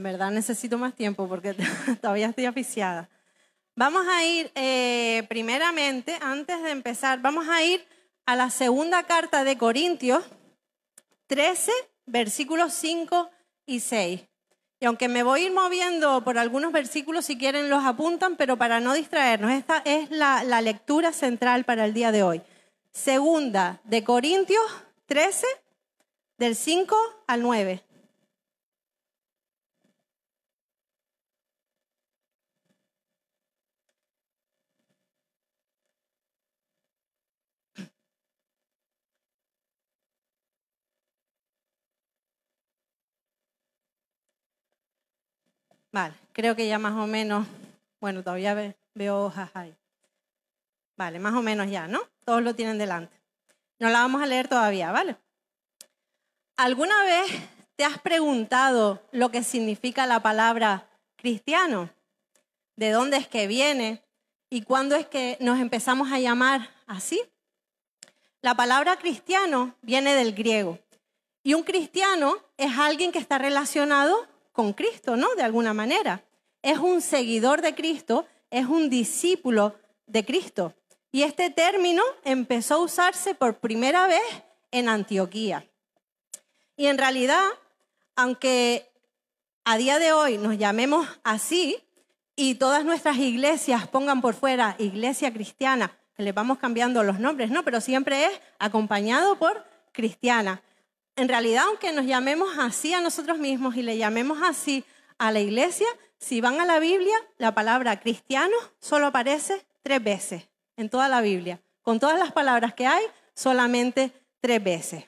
En verdad necesito más tiempo porque todavía estoy aficiada. Vamos a ir, eh, primeramente, antes de empezar, vamos a ir a la segunda carta de Corintios 13, versículos 5 y 6. Y aunque me voy a ir moviendo por algunos versículos, si quieren los apuntan, pero para no distraernos, esta es la, la lectura central para el día de hoy. Segunda de Corintios 13, del 5 al 9. Vale, creo que ya más o menos, bueno, todavía veo hojas ahí. Vale, más o menos ya, ¿no? Todos lo tienen delante. No la vamos a leer todavía, ¿vale? ¿Alguna vez te has preguntado lo que significa la palabra cristiano? ¿De dónde es que viene? ¿Y cuándo es que nos empezamos a llamar así? La palabra cristiano viene del griego. Y un cristiano es alguien que está relacionado con Cristo, ¿no? De alguna manera. Es un seguidor de Cristo, es un discípulo de Cristo. Y este término empezó a usarse por primera vez en Antioquía. Y en realidad, aunque a día de hoy nos llamemos así y todas nuestras iglesias pongan por fuera iglesia cristiana, que le vamos cambiando los nombres, ¿no? Pero siempre es acompañado por cristiana en realidad, aunque nos llamemos así a nosotros mismos y le llamemos así a la iglesia, si van a la Biblia, la palabra cristiano solo aparece tres veces en toda la Biblia. Con todas las palabras que hay, solamente tres veces.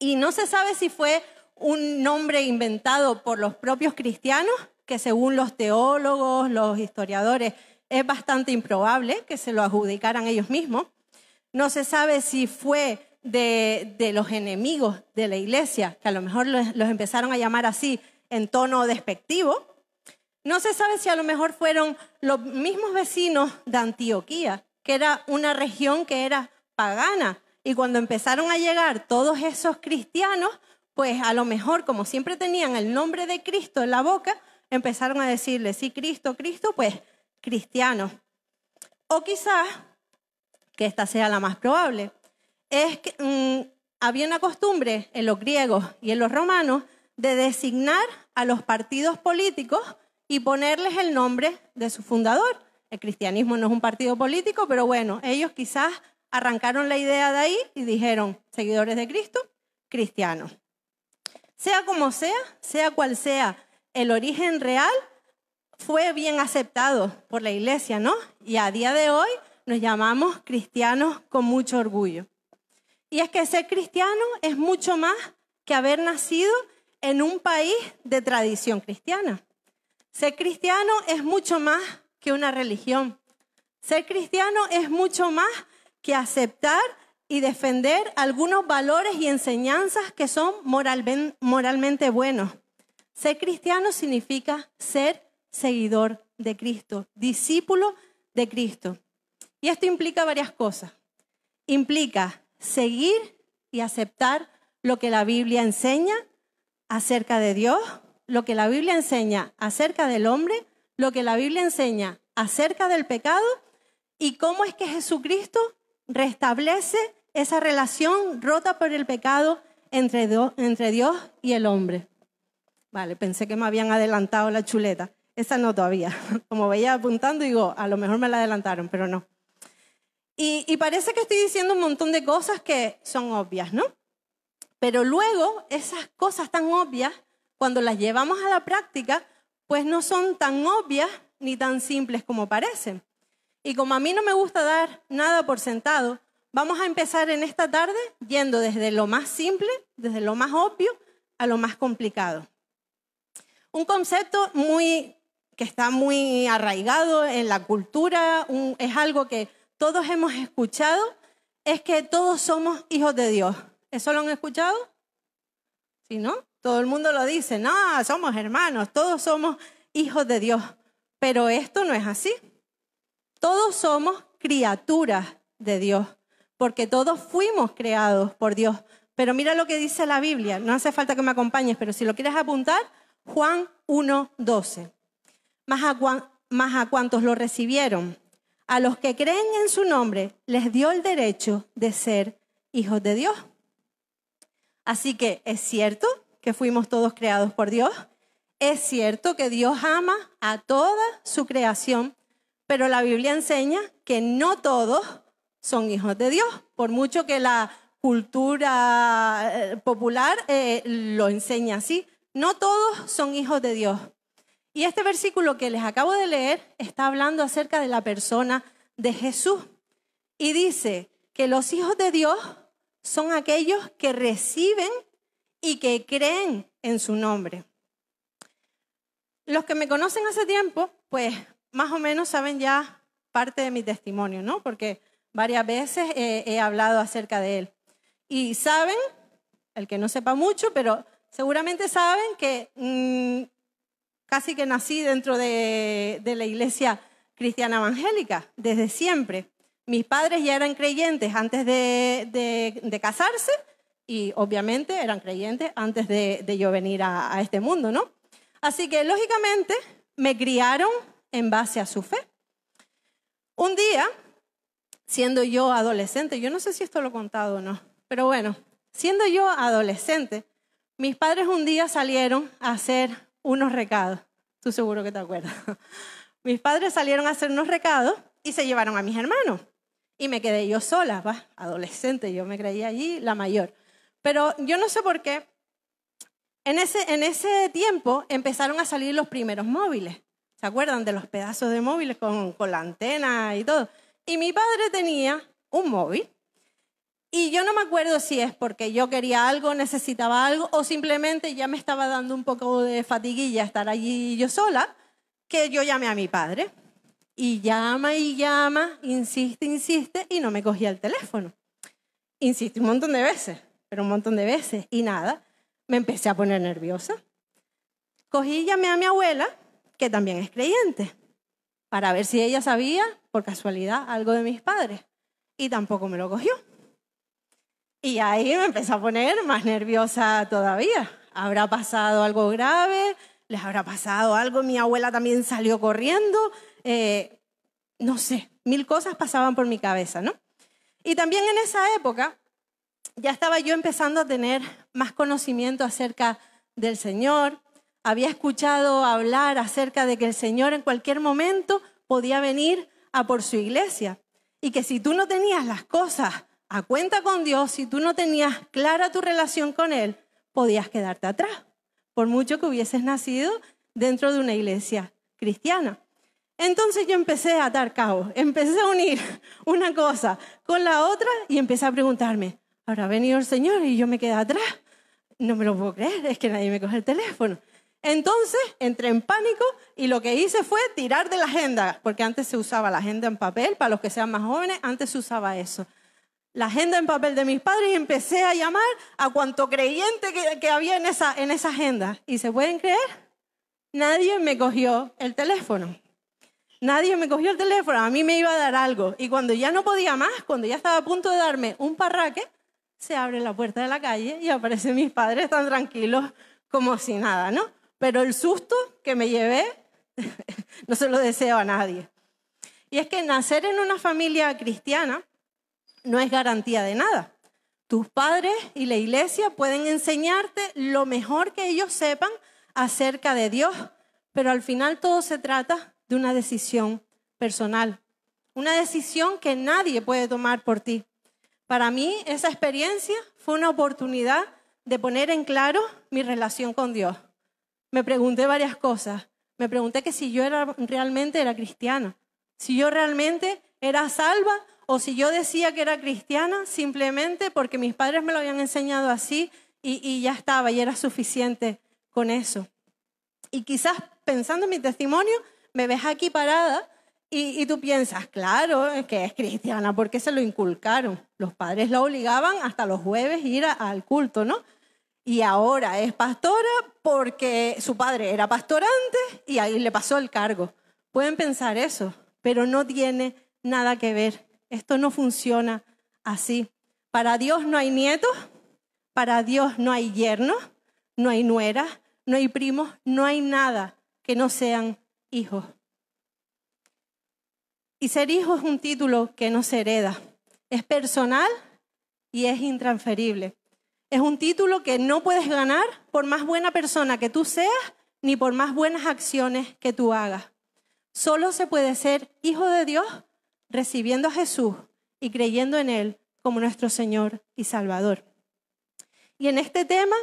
Y no se sabe si fue un nombre inventado por los propios cristianos, que según los teólogos, los historiadores, es bastante improbable que se lo adjudicaran ellos mismos. No se sabe si fue de, los enemigos de la iglesia, que a lo mejor los, empezaron a llamar así en tono despectivo. No se sabe si a lo mejor fueron los mismos vecinos de Antioquía, que era una región que era pagana. Y cuando empezaron a llegar todos esos cristianos, pues a lo mejor, como siempre tenían el nombre de Cristo en la boca, empezaron a decirle, sí, Cristo, Cristo, pues cristiano O quizás, que esta sea la más probable, es que mm, había una costumbre en los griegos y en los romanos de designar a los partidos políticos y ponerles el nombre de su fundador. El cristianismo no es un partido político, pero bueno, ellos quizás arrancaron la idea de ahí y dijeron, seguidores de Cristo, cristianos. Sea como sea, sea cual sea el origen real, fue bien aceptado por la iglesia, ¿no? Y a día de hoy nos llamamos cristianos con mucho orgullo. Y es que ser cristiano es mucho más que haber nacido en un país de tradición cristiana. Ser cristiano es mucho más que una religión. Ser cristiano es mucho más que aceptar y defender algunos valores y enseñanzas que son moralmente buenos. Ser cristiano significa ser seguidor de Cristo, discípulo de Cristo. Y esto implica varias cosas. Implica seguir y aceptar lo que la Biblia enseña acerca de Dios, lo que la Biblia enseña acerca del hombre, lo que la Biblia enseña acerca del pecado y cómo es que Jesucristo restablece esa relación rota por el pecado entre, Dios y el hombre. Vale, pensé que me habían adelantado la chuleta. Esa no todavía. Como veía apuntando, digo, a lo mejor me la adelantaron, pero no. Y, parece que estoy diciendo un montón de cosas que son obvias, ¿no? Pero luego esas cosas tan obvias, cuando las llevamos a la práctica, pues no son tan obvias ni tan simples como parecen. Y como a mí no me gusta dar nada por sentado, vamos a empezar en esta tarde yendo desde lo más simple, desde lo más obvio, a lo más complicado. Un concepto muy que está muy arraigado en la cultura, es algo que todos hemos escuchado es que todos somos hijos de Dios. ¿Eso lo han escuchado? Si no? Todo el mundo lo dice, no, somos hermanos, todos somos hijos de Dios. Pero esto no es así. Todos somos criaturas de Dios, porque todos fuimos creados por Dios. Pero mira lo que dice la Biblia, no hace falta que me acompañes, pero si lo quieres apuntar, Juan 1.12. Más más a cuantos lo recibieron, a los que creen en su nombre, les dio el derecho de ser hijos de Dios. Así que es cierto que fuimos todos creados por Dios, es cierto que Dios ama a toda su creación, pero la Biblia enseña que no todos son hijos de Dios, por mucho que la cultura eh, popular eh, lo enseña así. No todos son hijos de Dios. Y este versículo que les acabo de leer está hablando acerca de la persona de Jesús. Y dice que los hijos de Dios son aquellos que reciben y que creen en su nombre. Los que me conocen hace tiempo, pues más o menos saben ya parte de mi testimonio, ¿no? Porque varias veces he, hablado acerca de él. Y saben, el que no sepa mucho, pero seguramente saben que mm, casi que nací dentro de, la iglesia cristiana evangélica, desde siempre. Mis padres ya eran creyentes antes de, casarse y obviamente eran creyentes antes de, yo venir a, a este mundo, ¿no? Así que lógicamente me criaron en base a su fe. Un día, siendo yo adolescente, yo no sé si esto lo he contado o no, pero bueno, siendo yo adolescente, mis padres un día salieron a hacer unos recados. Tú seguro que te acuerdas. Mis padres salieron a hacer unos recados y se llevaron a mis hermanos. Y me quedé yo sola, adolescente, yo me creía allí la mayor. Pero yo no sé por qué. En ese, en ese tiempo empezaron a salir los primeros móviles. ¿Se acuerdan de los pedazos de móviles con, con la antena y todo? Y mi padre tenía un móvil y yo no me acuerdo si es porque yo quería algo, necesitaba algo, o simplemente ya me estaba dando un poco de fatiguilla estar allí yo sola, que yo llamé a mi padre. Y llama y llama, insiste, insiste, y no me cogía el teléfono. Insiste un montón de veces, pero un montón de veces, y nada. Me empecé a poner nerviosa. Cogí y llamé a mi abuela, que también es creyente, para ver si ella sabía, por casualidad, algo de mis padres. Y tampoco me lo cogió. Y ahí me empezó a poner más nerviosa todavía. ¿Habrá pasado algo grave? ¿Les habrá pasado algo? Mi abuela también salió corriendo. Eh, no sé, mil cosas pasaban por mi cabeza, ¿no? Y también en esa época ya estaba yo empezando a tener más conocimiento acerca del Señor. Había escuchado hablar acerca de que el Señor en cualquier momento podía venir a por su iglesia. Y que si tú no tenías las cosas a cuenta con Dios, si tú no tenías clara tu relación con Él, podías quedarte atrás, por mucho que hubieses nacido dentro de una iglesia cristiana. Entonces yo empecé a dar cabo, empecé a unir una cosa con la otra y empecé a preguntarme, ¿habrá venido el Señor y yo me quedé atrás? No me lo puedo creer, es que nadie me coge el teléfono. Entonces entré en pánico y lo que hice fue tirar de la agenda, porque antes se usaba la agenda en papel, para los que sean más jóvenes, antes se usaba eso la agenda en papel de mis padres y empecé a llamar a cuanto creyente que, había en esa, en esa agenda. ¿Y se pueden creer? Nadie me cogió el teléfono. Nadie me cogió el teléfono, a mí me iba a dar algo. Y cuando ya no podía más, cuando ya estaba a punto de darme un parraque, se abre la puerta de la calle y aparecen mis padres tan tranquilos como si nada, ¿no? Pero el susto que me llevé no se lo deseo a nadie. Y es que nacer en una familia cristiana no es garantía de nada. Tus padres y la iglesia pueden enseñarte lo mejor que ellos sepan acerca de Dios, pero al final todo se trata de una decisión personal, una decisión que nadie puede tomar por ti. Para mí esa experiencia fue una oportunidad de poner en claro mi relación con Dios. Me pregunté varias cosas. Me pregunté que si yo realmente era cristiana, si yo realmente era salva o si yo decía que era cristiana simplemente porque mis padres me lo habían enseñado así y, ya estaba y era suficiente con eso. Y quizás pensando en mi testimonio, me ves aquí parada y, tú piensas, claro, que es cristiana, porque se lo inculcaron. Los padres la obligaban hasta los jueves ir al culto, ¿no? Y ahora es pastora porque su padre era pastor antes y ahí le pasó el cargo. Pueden pensar eso, pero no tiene nada que ver. Esto no funciona así. Para Dios no hay nietos, para Dios no hay yernos, no hay nueras, no hay primos, no hay nada que no sean hijos. Y ser hijo es un título que no se hereda, es personal y es intransferible. Es un título que no puedes ganar por más buena persona que tú seas ni por más buenas acciones que tú hagas. Solo se puede ser hijo de Dios recibiendo a Jesús y creyendo en Él como nuestro Señor y Salvador. Y en este tema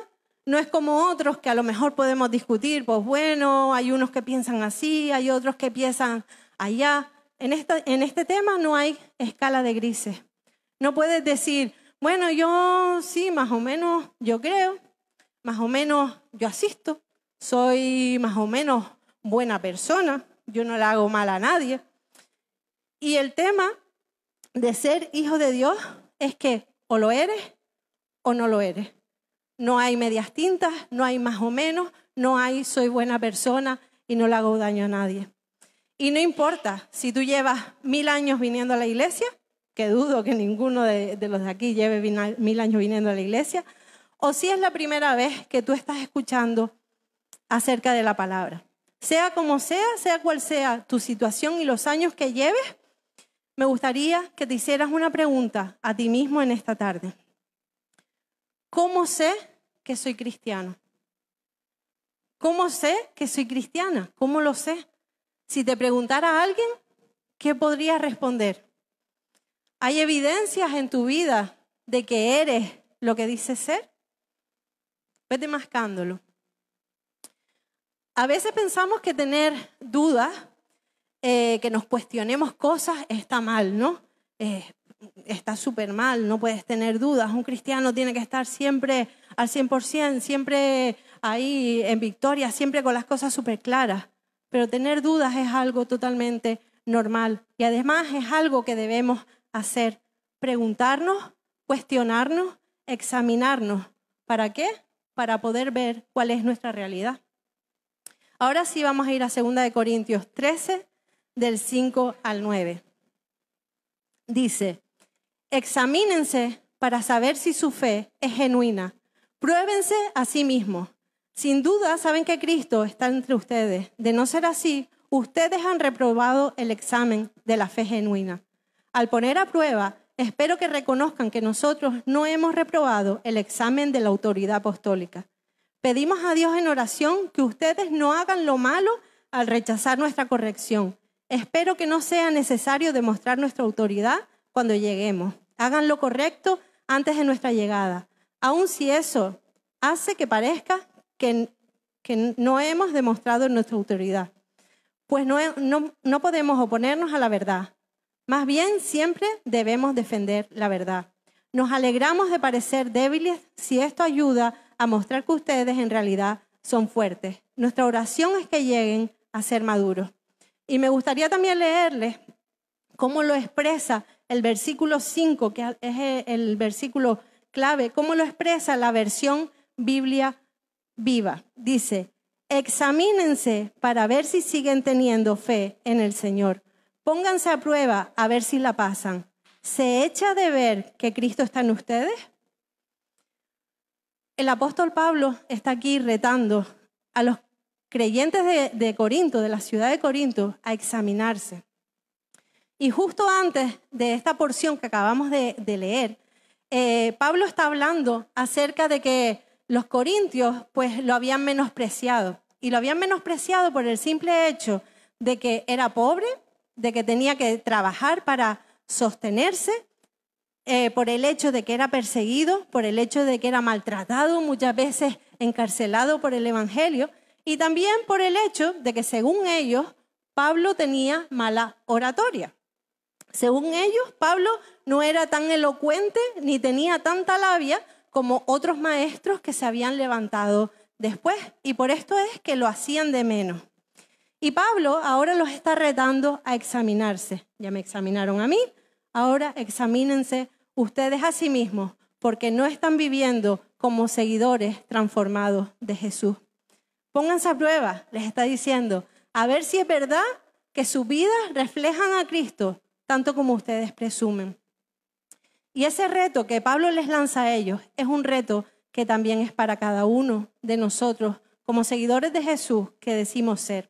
no es como otros que a lo mejor podemos discutir, pues bueno, hay unos que piensan así, hay otros que piensan allá. En, en este tema no hay escala de grises. No puedes decir, bueno, yo sí, más o menos, yo creo, más o menos, yo asisto, soy más o menos buena persona, yo no le hago mal a nadie, y el tema de ser hijo de Dios es que o lo eres o no lo eres. No hay medias tintas, no hay más o menos, no hay soy buena persona y no le hago daño a nadie. Y no importa si tú llevas mil años viniendo a la iglesia, que dudo que ninguno de, los de aquí lleve mil años viniendo a la iglesia, o si es la primera vez que tú estás escuchando acerca de la palabra. Sea como sea, sea cual sea tu situación y los años que lleves, me gustaría que te hicieras una pregunta a ti mismo en esta tarde. ¿Cómo sé que soy cristiano? ¿Cómo sé que soy cristiana? ¿Cómo lo sé? Si te preguntara a alguien, ¿qué podría responder? ¿Hay evidencias en tu vida de que eres lo que dices ser? Vete mascándolo. A veces pensamos que tener dudas eh, que nos cuestionemos cosas está mal, ¿no? Eh, está súper mal, no puedes tener dudas. Un cristiano tiene que estar siempre al 100%, siempre ahí en victoria, siempre con las cosas súper claras. Pero tener dudas es algo totalmente normal y además es algo que debemos hacer, preguntarnos, cuestionarnos, examinarnos. ¿Para qué? Para poder ver cuál es nuestra realidad. Ahora sí vamos a ir a 2 de Corintios 13 del 5 al 9. Dice, examínense para saber si su fe es genuina. Pruébense a sí mismos. Sin duda saben que Cristo está entre ustedes. De no ser así, ustedes han reprobado el examen de la fe genuina. Al poner a prueba, espero que reconozcan que nosotros no hemos reprobado el examen de la autoridad apostólica. Pedimos a Dios en oración que ustedes no hagan lo malo al rechazar nuestra corrección Espero que no sea necesario demostrar nuestra autoridad cuando lleguemos. Hagan lo correcto antes de nuestra llegada, aun si eso hace que parezca que, no hemos demostrado nuestra autoridad. Pues no, no podemos oponernos a la verdad. Más bien, siempre debemos defender la verdad. Nos alegramos de parecer débiles si esto ayuda a mostrar que ustedes en realidad son fuertes. Nuestra oración es que lleguen a ser maduros. Y me gustaría también leerles cómo lo expresa el versículo 5, que es el versículo clave, cómo lo expresa la versión Biblia viva. Dice, examínense para ver si siguen teniendo fe en el Señor. Pónganse a prueba a ver si la pasan. ¿Se echa de ver que Cristo está en ustedes? El apóstol Pablo está aquí retando a los creyentes de, Corinto, de la ciudad de Corinto, a examinarse. Y justo antes de esta porción que acabamos de, leer, eh, Pablo está hablando acerca de que los corintios pues lo habían menospreciado y lo habían menospreciado por el simple hecho de que era pobre, de que tenía que trabajar para sostenerse, eh, por el hecho de que era perseguido, por el hecho de que era maltratado, muchas veces encarcelado por el Evangelio y también por el hecho de que según ellos, Pablo tenía mala oratoria. Según ellos, Pablo no era tan elocuente ni tenía tanta labia como otros maestros que se habían levantado después, y por esto es que lo hacían de menos. Y Pablo ahora los está retando a examinarse. Ya me examinaron a mí, ahora examínense ustedes a sí mismos, porque no están viviendo como seguidores transformados de Jesús. Pónganse a prueba, les está diciendo, a ver si es verdad que su vida reflejan a Cristo, tanto como ustedes presumen. Y ese reto que Pablo les lanza a ellos es un reto que también es para cada uno de nosotros como seguidores de Jesús que decimos ser.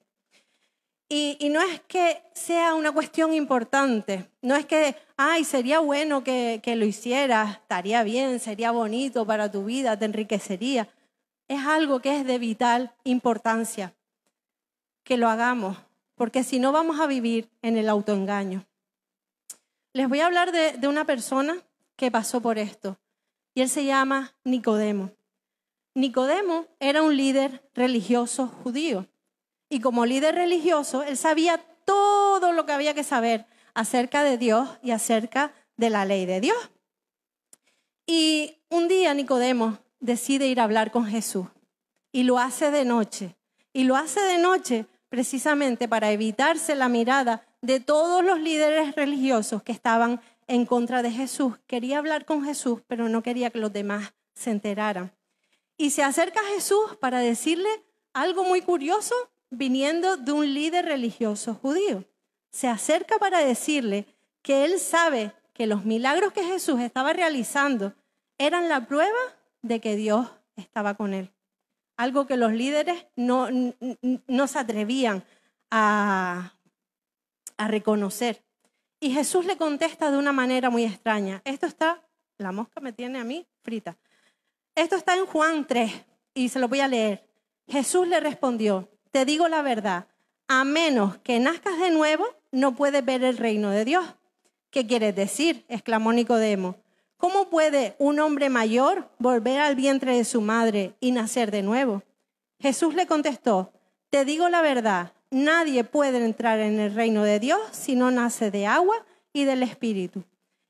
Y, no es que sea una cuestión importante, no es que, ay, sería bueno que, que lo hicieras, estaría bien, sería bonito para tu vida, te enriquecería es algo que es de vital importancia que lo hagamos, porque si no vamos a vivir en el autoengaño. Les voy a hablar de, de una persona que pasó por esto, y él se llama Nicodemo. Nicodemo era un líder religioso judío, y como líder religioso, él sabía todo lo que había que saber acerca de Dios y acerca de la ley de Dios. Y un día Nicodemo decide ir a hablar con Jesús y lo hace de noche. Y lo hace de noche precisamente para evitarse la mirada de todos los líderes religiosos que estaban en contra de Jesús. Quería hablar con Jesús, pero no quería que los demás se enteraran. Y se acerca a Jesús para decirle algo muy curioso viniendo de un líder religioso judío. Se acerca para decirle que él sabe que los milagros que Jesús estaba realizando eran la prueba de que Dios estaba con él. Algo que los líderes no, no se atrevían a, reconocer. Y Jesús le contesta de una manera muy extraña. Esto está, la mosca me tiene a mí frita. Esto está en Juan 3 y se lo voy a leer. Jesús le respondió, te digo la verdad, a menos que nazcas de nuevo, no puedes ver el reino de Dios. ¿Qué quieres decir? exclamó Nicodemo. ¿Cómo puede un hombre mayor volver al vientre de su madre y nacer de nuevo? Jesús le contestó, te digo la verdad, nadie puede entrar en el reino de Dios si no nace de agua y del Espíritu.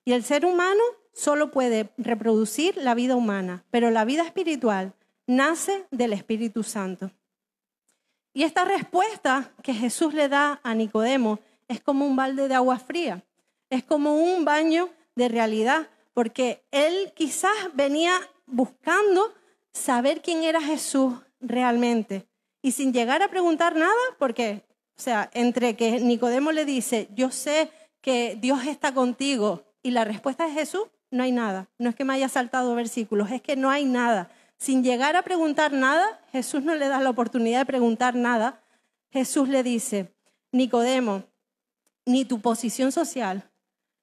Y el ser humano solo puede reproducir la vida humana, pero la vida espiritual nace del Espíritu Santo. Y esta respuesta que Jesús le da a Nicodemo es como un balde de agua fría, es como un baño de realidad porque él quizás venía buscando saber quién era Jesús realmente y sin llegar a preguntar nada, porque, o sea, entre que Nicodemo le dice, yo sé que Dios está contigo y la respuesta de Jesús, no hay nada. No es que me haya saltado versículos, es que no hay nada. Sin llegar a preguntar nada, Jesús no le da la oportunidad de preguntar nada. Jesús le dice, Nicodemo, ni tu posición social,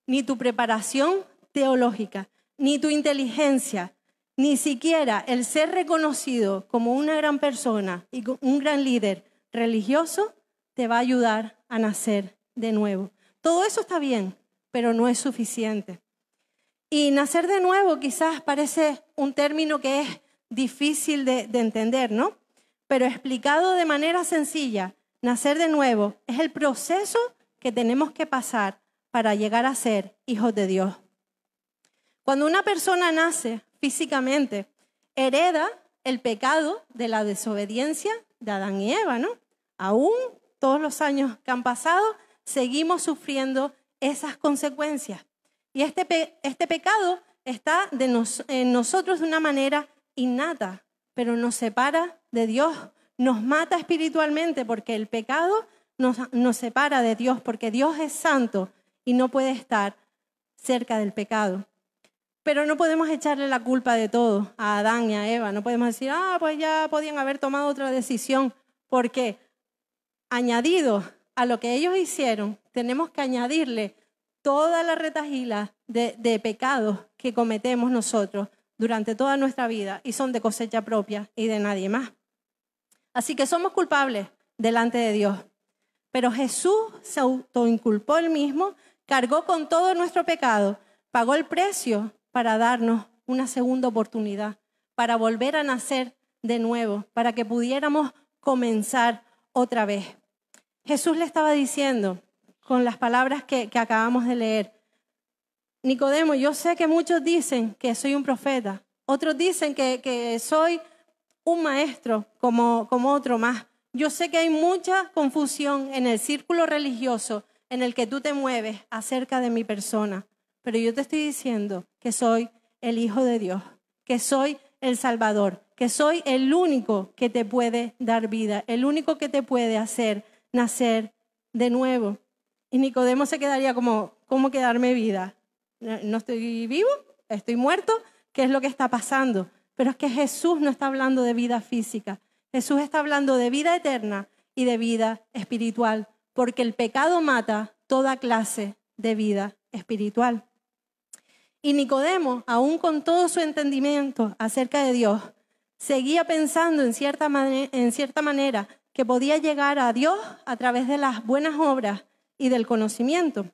ni tu preparación teológica, ni tu inteligencia, ni siquiera el ser reconocido como una gran persona y un gran líder religioso te va a ayudar a nacer de nuevo. Todo eso está bien, pero no es suficiente. Y nacer de nuevo quizás parece un término que es difícil de, de entender, ¿no? Pero explicado de manera sencilla, nacer de nuevo es el proceso que tenemos que pasar para llegar a ser hijos de Dios. Cuando una persona nace físicamente, hereda el pecado de la desobediencia de Adán y Eva, ¿no? Aún todos los años que han pasado, seguimos sufriendo esas consecuencias. Y este, este pecado está de en nosotros de una manera innata, pero nos separa de Dios, nos mata espiritualmente porque el pecado nos, nos separa de Dios, porque Dios es santo y no puede estar cerca del pecado. Pero no podemos echarle la culpa de todo a Adán y a Eva. No podemos decir, ah, pues ya podían haber tomado otra decisión. Porque añadido a lo que ellos hicieron, tenemos que añadirle toda la retajila de, de pecados que cometemos nosotros durante toda nuestra vida y son de cosecha propia y de nadie más. Así que somos culpables delante de Dios. Pero Jesús se autoinculpó él mismo, cargó con todo nuestro pecado, pagó el precio para darnos una segunda oportunidad, para volver a nacer de nuevo, para que pudiéramos comenzar otra vez. Jesús le estaba diciendo, con las palabras que, acabamos de leer, Nicodemo, yo sé que muchos dicen que soy un profeta, otros dicen que, que soy un maestro como, como otro más. Yo sé que hay mucha confusión en el círculo religioso en el que tú te mueves acerca de mi persona, pero yo te estoy diciendo que soy el Hijo de Dios, que soy el Salvador, que soy el único que te puede dar vida, el único que te puede hacer nacer de nuevo. Y Nicodemo se quedaría como, ¿cómo quedarme vida? Eh, ¿No estoy vivo? ¿Estoy muerto? ¿Qué es lo que está pasando? Pero es que Jesús no está hablando de vida física, Jesús está hablando de vida eterna y de vida espiritual, porque el pecado mata toda clase de vida espiritual. Y Nicodemo, aún con todo su entendimiento acerca de Dios, seguía pensando en cierta, en cierta manera que podía llegar a Dios a través de las buenas obras y del conocimiento.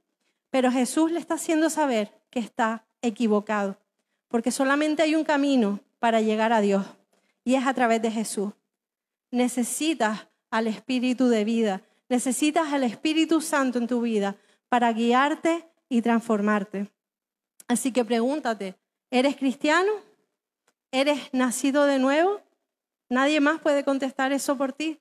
Pero Jesús le está haciendo saber que está equivocado, porque solamente hay un camino para llegar a Dios y es a través de Jesús. Necesitas al Espíritu de vida, necesitas al Espíritu Santo en tu vida para guiarte y transformarte. Así que pregúntate, ¿eres cristiano? ¿Eres nacido de nuevo? Nadie más puede contestar eso por ti.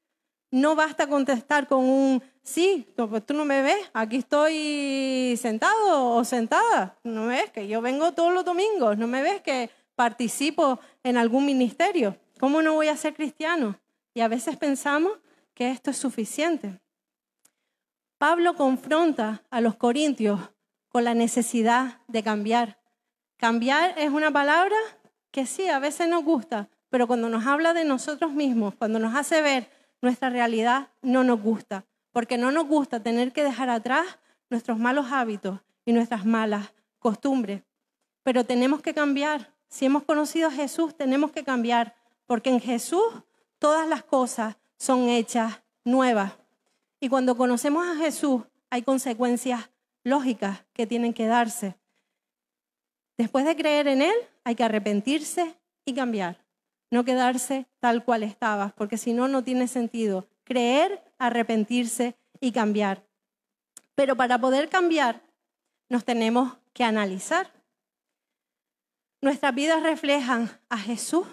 No basta contestar con un sí, pues tú no me ves, aquí estoy sentado o sentada, no me ves que yo vengo todos los domingos, no me ves que participo en algún ministerio, ¿cómo no voy a ser cristiano? Y a veces pensamos que esto es suficiente. Pablo confronta a los corintios con la necesidad de cambiar. Cambiar es una palabra que sí, a veces nos gusta, pero cuando nos habla de nosotros mismos, cuando nos hace ver nuestra realidad, no nos gusta, porque no nos gusta tener que dejar atrás nuestros malos hábitos y nuestras malas costumbres. Pero tenemos que cambiar. Si hemos conocido a Jesús, tenemos que cambiar, porque en Jesús todas las cosas son hechas nuevas. Y cuando conocemos a Jesús, hay consecuencias lógicas que tienen que darse. Después de creer en Él, hay que arrepentirse y cambiar, no quedarse tal cual estabas, porque si no, no tiene sentido. Creer, arrepentirse y cambiar. Pero para poder cambiar, nos tenemos que analizar. Nuestras vidas reflejan a Jesús.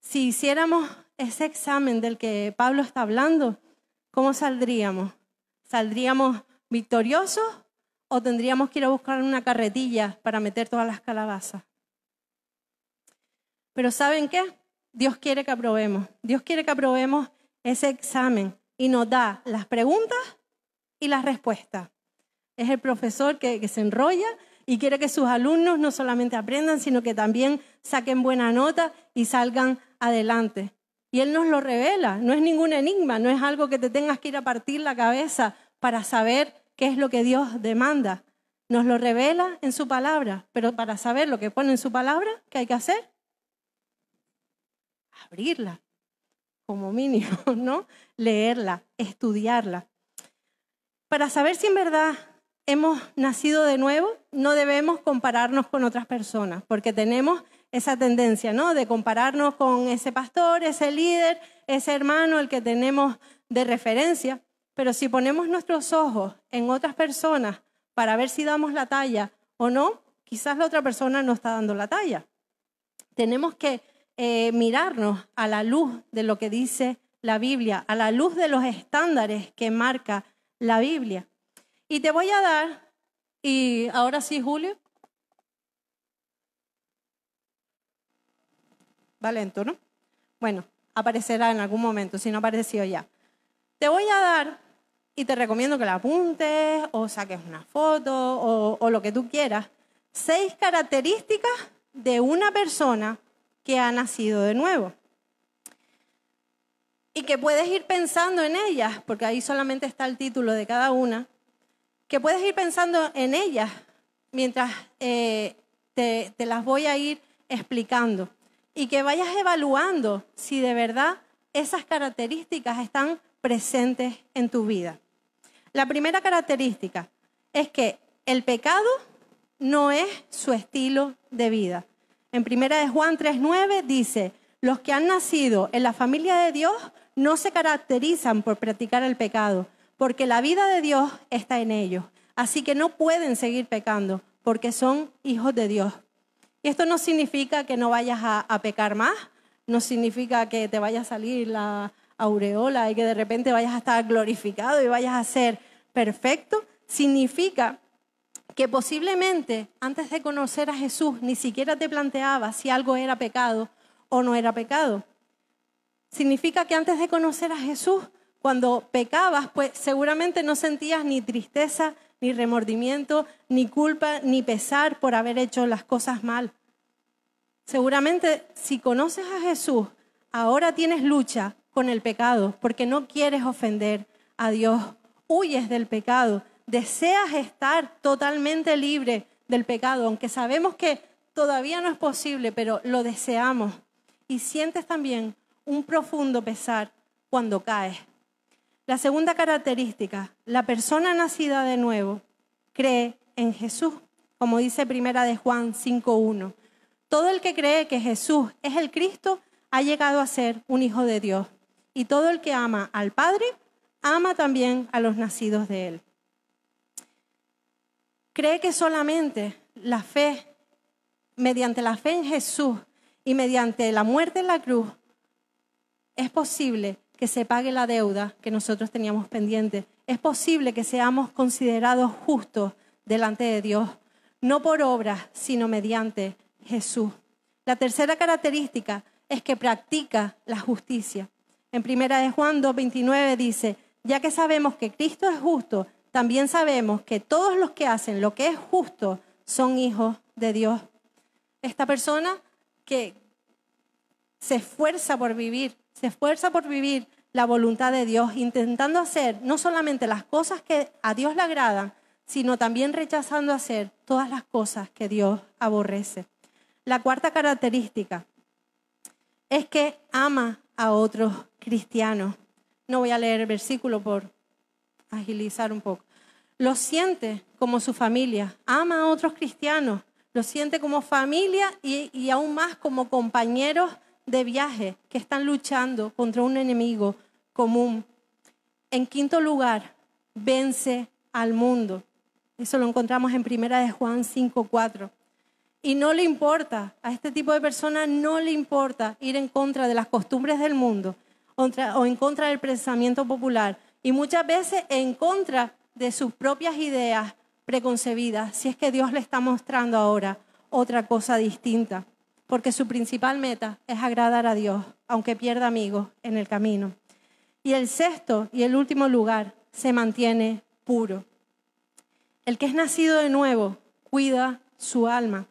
Si hiciéramos ese examen del que Pablo está hablando, ¿cómo saldríamos? Saldríamos victoriosos o tendríamos que ir a buscar una carretilla para meter todas las calabazas. Pero ¿saben qué? Dios quiere que aprobemos. Dios quiere que aprobemos ese examen y nos da las preguntas y las respuestas. Es el profesor que, que se enrolla y quiere que sus alumnos no solamente aprendan, sino que también saquen buena nota y salgan adelante. Y Él nos lo revela, no es ningún enigma, no es algo que te tengas que ir a partir la cabeza para saber qué es lo que Dios demanda. Nos lo revela en su palabra, pero para saber lo que pone en su palabra, ¿qué hay que hacer? Abrirla, como mínimo, ¿no? Leerla, estudiarla. Para saber si en verdad hemos nacido de nuevo, no debemos compararnos con otras personas, porque tenemos esa tendencia, ¿no? De compararnos con ese pastor, ese líder, ese hermano, el que tenemos de referencia. Pero si ponemos nuestros ojos en otras personas para ver si damos la talla o no, quizás la otra persona no está dando la talla. Tenemos que eh, mirarnos a la luz de lo que dice la Biblia, a la luz de los estándares que marca la Biblia. Y te voy a dar, y ahora sí, Julio. Va ¿no? Bueno, aparecerá en algún momento, si no apareció ya. Te voy a dar, y te recomiendo que la apuntes o saques una foto o, lo que tú quieras, seis características de una persona que ha nacido de nuevo. Y que puedes ir pensando en ellas, porque ahí solamente está el título de cada una, que puedes ir pensando en ellas mientras eh, te, te las voy a ir explicando y que vayas evaluando si de verdad esas características están presentes en tu vida. La primera característica es que el pecado no es su estilo de vida. En primera de Juan 3:9 dice, "Los que han nacido en la familia de Dios no se caracterizan por practicar el pecado, porque la vida de Dios está en ellos. Así que no pueden seguir pecando, porque son hijos de Dios." Y esto no significa que no vayas a, a pecar más, no significa que te vaya a salir la, aureola y que de repente vayas a estar glorificado y vayas a ser perfecto, significa que posiblemente antes de conocer a Jesús ni siquiera te planteabas si algo era pecado o no era pecado. Significa que antes de conocer a Jesús, cuando pecabas, pues seguramente no sentías ni tristeza, ni remordimiento, ni culpa, ni pesar por haber hecho las cosas mal. Seguramente si conoces a Jesús, ahora tienes lucha, con el pecado, porque no quieres ofender a Dios, huyes del pecado, deseas estar totalmente libre del pecado, aunque sabemos que todavía no es posible, pero lo deseamos. Y sientes también un profundo pesar cuando caes. La segunda característica, la persona nacida de nuevo cree en Jesús, como dice primera de Juan 5.1. Todo el que cree que Jesús es el Cristo ha llegado a ser un hijo de Dios y todo el que ama al Padre, ama también a los nacidos de Él. Cree que solamente la fe, mediante la fe en Jesús y mediante la muerte en la cruz, es posible que se pague la deuda que nosotros teníamos pendiente. Es posible que seamos considerados justos delante de Dios, no por obras, sino mediante Jesús. La tercera característica es que practica la justicia. En primera de Juan 2.29 dice, ya que sabemos que Cristo es justo, también sabemos que todos los que hacen lo que es justo son hijos de Dios. Esta persona que se esfuerza por vivir, se esfuerza por vivir la voluntad de Dios, intentando hacer no solamente las cosas que a Dios le agradan, sino también rechazando hacer todas las cosas que Dios aborrece. La cuarta característica es que ama a otros cristianos. No voy a leer el versículo por agilizar un poco. Lo siente como su familia, ama a otros cristianos, lo siente como familia y, aún más como compañeros de viaje que están luchando contra un enemigo común. En quinto lugar, vence al mundo. Eso lo encontramos en Primera de Juan 5.4. Y no le importa, a este tipo de personas no le importa ir en contra de las costumbres del mundo o en contra del pensamiento popular y muchas veces en contra de sus propias ideas preconcebidas, si es que Dios le está mostrando ahora otra cosa distinta, porque su principal meta es agradar a Dios, aunque pierda amigos en el camino. Y el sexto y el último lugar se mantiene puro. El que es nacido de nuevo cuida su alma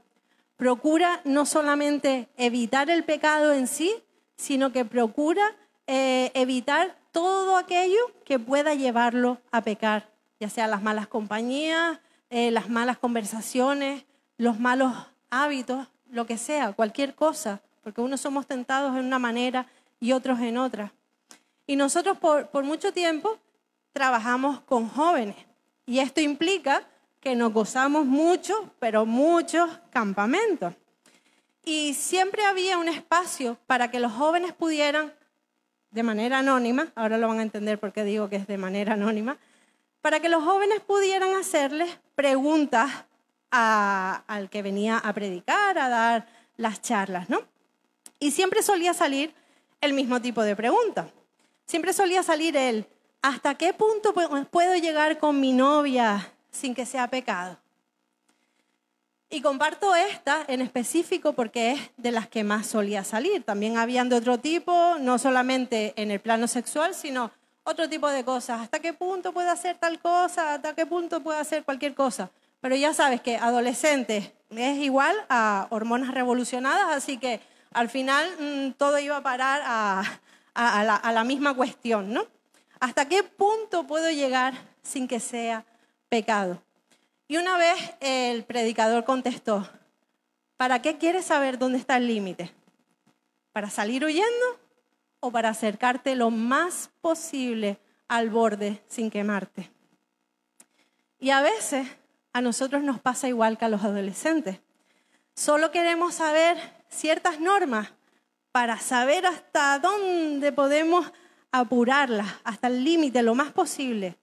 procura no solamente evitar el pecado en sí, sino que procura eh, evitar todo aquello que pueda llevarlo a pecar, ya sea las malas compañías, eh, las malas conversaciones, los malos hábitos, lo que sea, cualquier cosa, porque unos somos tentados en una manera y otros en otra. Y nosotros por mucho tiempo trabajamos con jóvenes y esto implica que nos gozamos mucho, pero muchos campamentos. Y siempre había un espacio para que los jóvenes pudieran, de manera anónima, ahora lo van a entender porque digo que es de manera anónima, para que los jóvenes pudieran hacerles preguntas al que venía a predicar, a dar las charlas, ¿no? Y siempre solía salir el mismo tipo de pregunta. Siempre solía salir el, ¿hasta qué punto puedo llegar con mi novia sin que sea pecado. Y comparto esta en específico porque es de las que más solía salir. También habían de otro tipo, no solamente en el plano sexual, sino otro tipo de cosas. ¿Hasta qué punto puedo hacer tal cosa? ¿Hasta qué punto puedo hacer cualquier cosa? Pero ya sabes que adolescente es igual a hormonas revolucionadas, así que al final mm, todo iba a parar a, la, a la misma cuestión, ¿no? ¿Hasta qué punto puedo llegar sin que sea pecado. Y una vez el predicador contestó, ¿para qué quieres saber dónde está el límite? ¿Para salir huyendo o para acercarte lo más posible al borde sin quemarte? Y a veces a nosotros nos pasa igual que a los adolescentes. Solo queremos saber ciertas normas para saber hasta dónde podemos apurarlas, hasta el límite, lo más posible.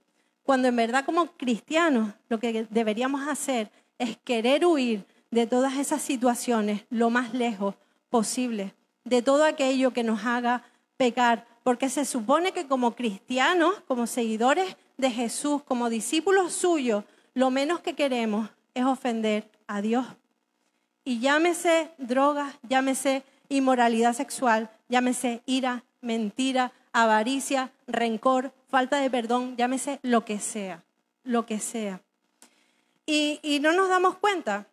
Cuando en verdad como cristianos lo que deberíamos hacer es querer huir de todas esas situaciones lo más lejos posible, de todo aquello que nos haga pecar, porque se supone que como cristianos, como seguidores de Jesús, como discípulos suyos, lo menos que queremos es ofender a Dios. Y llámese drogas, llámese inmoralidad sexual, llámese ira, mentira, avaricia, rencor, falta de perdón, llámese lo que sea, lo que sea. Y, no nos damos cuenta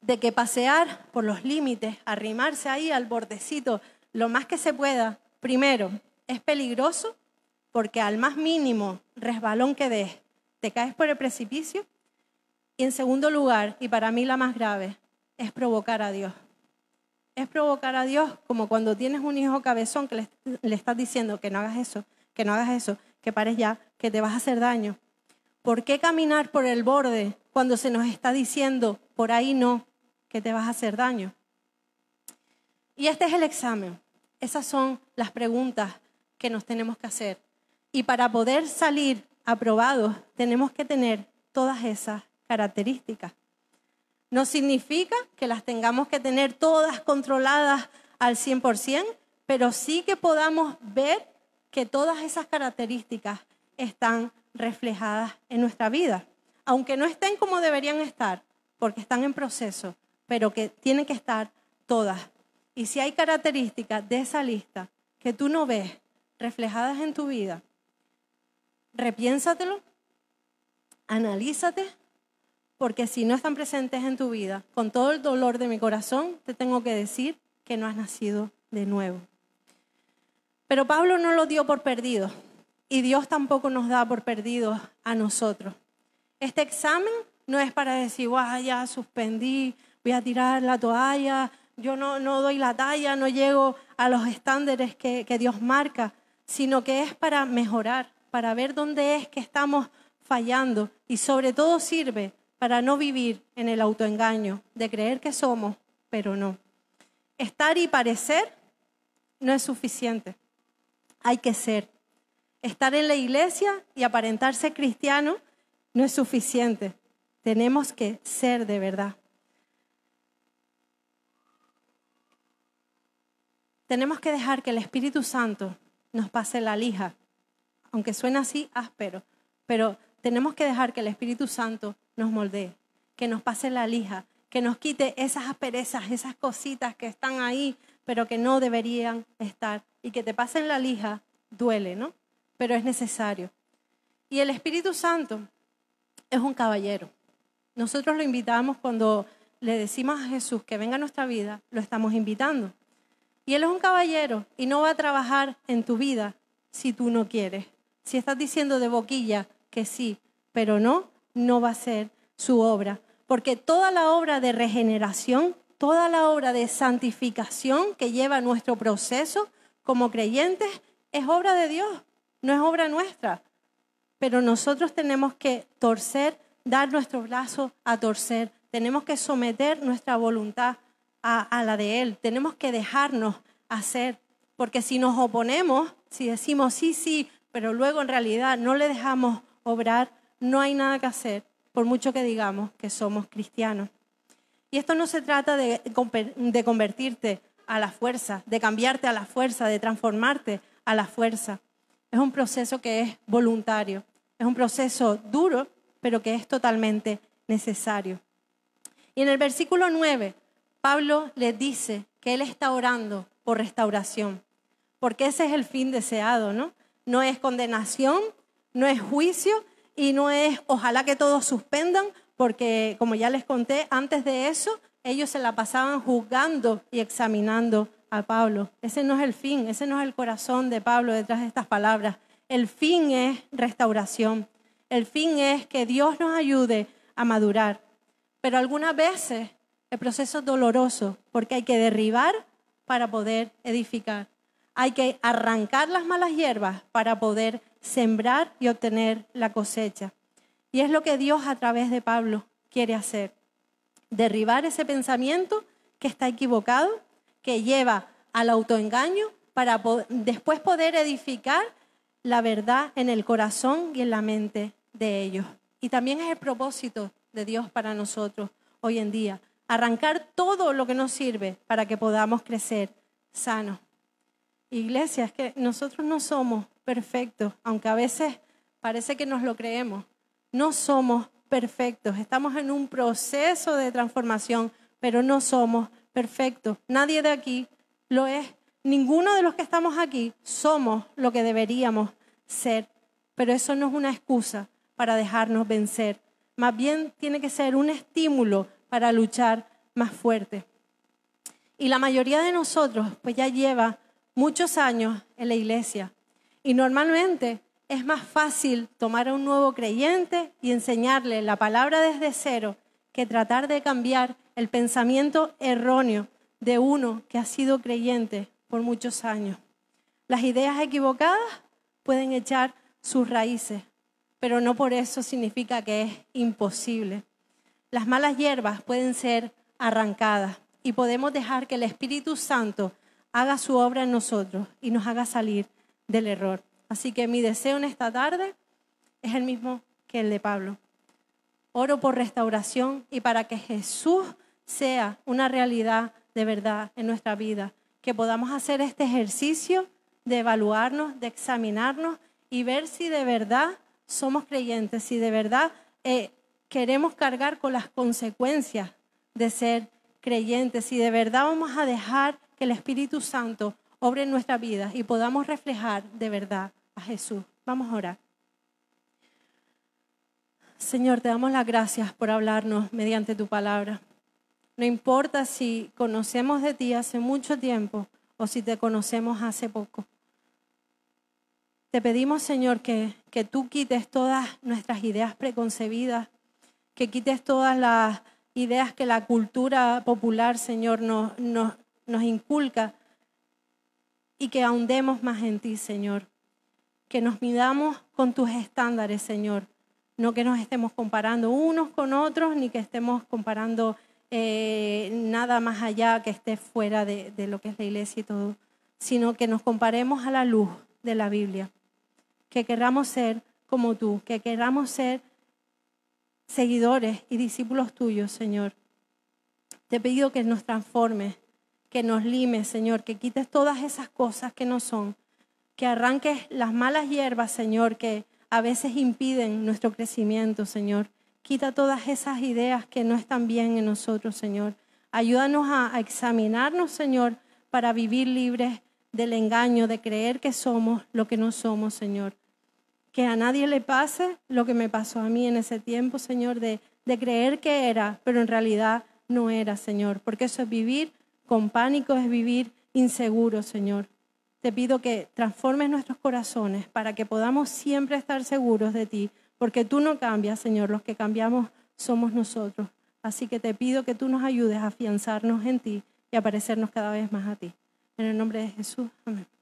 de que pasear por los límites, arrimarse ahí al bordecito, lo más que se pueda, primero, es peligroso porque al más mínimo resbalón que des, te caes por el precipicio. Y en segundo lugar, y para mí la más grave, es provocar a Dios. Es provocar a Dios como cuando tienes un hijo cabezón que le estás diciendo que no hagas eso, que no hagas eso que pares ya, que te vas a hacer daño. ¿Por qué caminar por el borde cuando se nos está diciendo, por ahí no, que te vas a hacer daño? Y este es el examen. Esas son las preguntas que nos tenemos que hacer. Y para poder salir aprobados, tenemos que tener todas esas características. No significa que las tengamos que tener todas controladas al 100%, pero sí que podamos ver que todas esas características están reflejadas en nuestra vida, aunque no estén como deberían estar, porque están en proceso, pero que tienen que estar todas. Y si hay características de esa lista que tú no ves reflejadas en tu vida, repiénsatelo, analízate, porque si no están presentes en tu vida, con todo el dolor de mi corazón, te tengo que decir que no has nacido de nuevo. Pero Pablo no lo dio por perdido y Dios tampoco nos da por perdidos a nosotros. Este examen no es para decir, wow, ya suspendí, voy a tirar la toalla, yo no, doy la talla, no llego a los estándares que Dios marca, sino que es para mejorar, para ver dónde es que estamos fallando y sobre todo sirve para no vivir en el autoengaño de creer que somos, pero no. Estar y parecer no es suficiente hay que ser. Estar en la iglesia y aparentarse cristiano no es suficiente. Tenemos que ser de verdad. Tenemos que dejar que el Espíritu Santo nos pase la lija, aunque suena así áspero, pero tenemos que dejar que el Espíritu Santo nos moldee, que nos pase la lija, que nos quite esas asperezas, esas cositas que están ahí, pero que no deberían estar y que te pasen la lija duele, ¿no? Pero es necesario. Y el Espíritu Santo es un caballero. Nosotros lo invitamos cuando le decimos a Jesús que venga a nuestra vida, lo estamos invitando. Y Él es un caballero y no va a trabajar en tu vida si tú no quieres. Si estás diciendo de boquilla que sí, pero no, no va a ser su obra. Porque toda la obra de regeneración, toda la obra de santificación que lleva nuestro proceso, como creyentes es obra de Dios, no es obra nuestra. Pero nosotros tenemos que torcer, dar nuestro brazo a torcer, tenemos que someter nuestra voluntad a, la de Él, tenemos que dejarnos hacer, porque si nos oponemos, si decimos sí, sí, pero luego en realidad no le dejamos obrar, no hay nada que hacer, por mucho que digamos que somos cristianos. Y esto no se trata de convertirte a la fuerza, de cambiarte a la fuerza, de transformarte a la fuerza. Es un proceso que es voluntario, es un proceso duro, pero que es totalmente necesario. Y en el versículo 9, Pablo le dice que él está orando por restauración, porque ese es el fin deseado, ¿no? No es condenación, no es juicio y no es ojalá que todos suspendan, porque como ya les conté antes de eso, ellos se la pasaban juzgando y examinando a Pablo. Ese no es el fin, ese no es el corazón de Pablo detrás de estas palabras. El fin es restauración. El fin es que Dios nos ayude a madurar. Pero algunas veces el proceso es doloroso porque hay que derribar para poder edificar. Hay que arrancar las malas hierbas para poder sembrar y obtener la cosecha. Y es lo que Dios a través de Pablo quiere hacer derribar ese pensamiento que está equivocado, que lleva al autoengaño para después poder edificar la verdad en el corazón y en la mente de ellos. Y también es el propósito de Dios para nosotros hoy en día, arrancar todo lo que nos sirve para que podamos crecer sanos. Iglesia, es que nosotros no somos perfectos, aunque a veces parece que nos lo creemos, no somos perfectos, estamos en un proceso de transformación, pero no somos perfectos. Nadie de aquí lo es. Ninguno de los que estamos aquí somos lo que deberíamos ser, pero eso no es una excusa para dejarnos vencer. Más bien tiene que ser un estímulo para luchar más fuerte. Y la mayoría de nosotros pues ya lleva muchos años en la iglesia y normalmente es más fácil tomar a un nuevo creyente y enseñarle la palabra desde cero que tratar de cambiar el pensamiento erróneo de uno que ha sido creyente por muchos años. Las ideas equivocadas pueden echar sus raíces, pero no por eso significa que es imposible. Las malas hierbas pueden ser arrancadas y podemos dejar que el Espíritu Santo haga su obra en nosotros y nos haga salir del error. Así que mi deseo en esta tarde es el mismo que el de Pablo. Oro por restauración y para que Jesús sea una realidad de verdad en nuestra vida, que podamos hacer este ejercicio de evaluarnos, de examinarnos y ver si de verdad somos creyentes, si de verdad eh, queremos cargar con las consecuencias de ser creyentes, si de verdad vamos a dejar que el Espíritu Santo obre en nuestra vida y podamos reflejar de verdad a Jesús. Vamos a orar. Señor, te damos las gracias por hablarnos mediante tu palabra. No importa si conocemos de ti hace mucho tiempo o si te conocemos hace poco. Te pedimos, Señor, que, que tú quites todas nuestras ideas preconcebidas, que quites todas las ideas que la cultura popular, Señor, nos, nos inculca y que ahondemos más en ti, Señor. Que nos midamos con tus estándares, Señor. No que nos estemos comparando unos con otros, ni que estemos comparando eh, nada más allá que esté fuera de, de lo que es la iglesia y todo, sino que nos comparemos a la luz de la Biblia. Que queramos ser como tú, que queramos ser seguidores y discípulos tuyos, Señor. Te pido que nos transformes que nos limes, Señor, que quites todas esas cosas que no son, que arranques las malas hierbas, Señor, que a veces impiden nuestro crecimiento, Señor. Quita todas esas ideas que no están bien en nosotros, Señor. Ayúdanos a, examinarnos, Señor, para vivir libres del engaño de creer que somos lo que no somos, Señor. Que a nadie le pase lo que me pasó a mí en ese tiempo, Señor, de, de creer que era, pero en realidad no era, Señor, porque eso es vivir con pánico es vivir inseguro, Señor. Te pido que transformes nuestros corazones para que podamos siempre estar seguros de ti, porque tú no cambias, Señor, los que cambiamos somos nosotros. Así que te pido que tú nos ayudes a afianzarnos en ti y a parecernos cada vez más a ti. En el nombre de Jesús, amén.